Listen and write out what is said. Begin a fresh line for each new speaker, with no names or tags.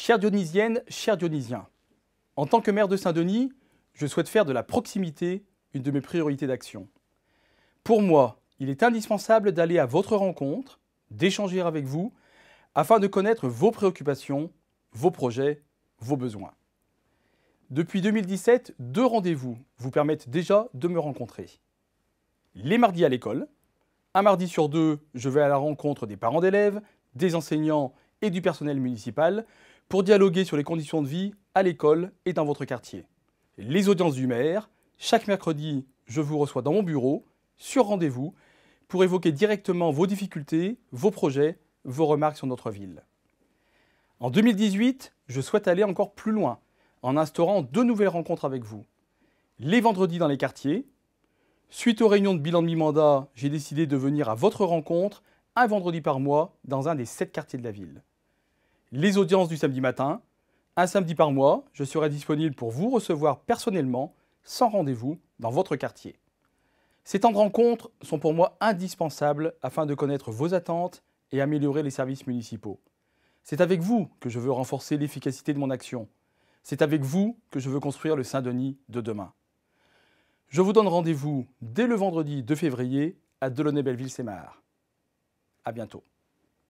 Chère Dionysienne, chers Dionysien, en tant que maire de Saint-Denis, je souhaite faire de la proximité une de mes priorités d'action. Pour moi, il est indispensable d'aller à votre rencontre, d'échanger avec vous, afin de connaître vos préoccupations, vos projets, vos besoins. Depuis 2017, deux rendez-vous vous permettent déjà de me rencontrer. Les mardis à l'école. Un mardi sur deux, je vais à la rencontre des parents d'élèves, des enseignants et du personnel municipal pour dialoguer sur les conditions de vie à l'école et dans votre quartier. Les audiences du maire, chaque mercredi, je vous reçois dans mon bureau, sur rendez-vous, pour évoquer directement vos difficultés, vos projets, vos remarques sur notre ville. En 2018, je souhaite aller encore plus loin, en instaurant deux nouvelles rencontres avec vous. Les vendredis dans les quartiers. Suite aux réunions de bilan de mi-mandat, j'ai décidé de venir à votre rencontre un vendredi par mois dans un des sept quartiers de la ville les audiences du samedi matin. Un samedi par mois, je serai disponible pour vous recevoir personnellement, sans rendez-vous, dans votre quartier. Ces temps de rencontre sont pour moi indispensables afin de connaître vos attentes et améliorer les services municipaux. C'est avec vous que je veux renforcer l'efficacité de mon action. C'est avec vous que je veux construire le Saint-Denis de demain. Je vous donne rendez-vous dès le vendredi 2 février à Delaunay-Belleville-Sémar. À bientôt.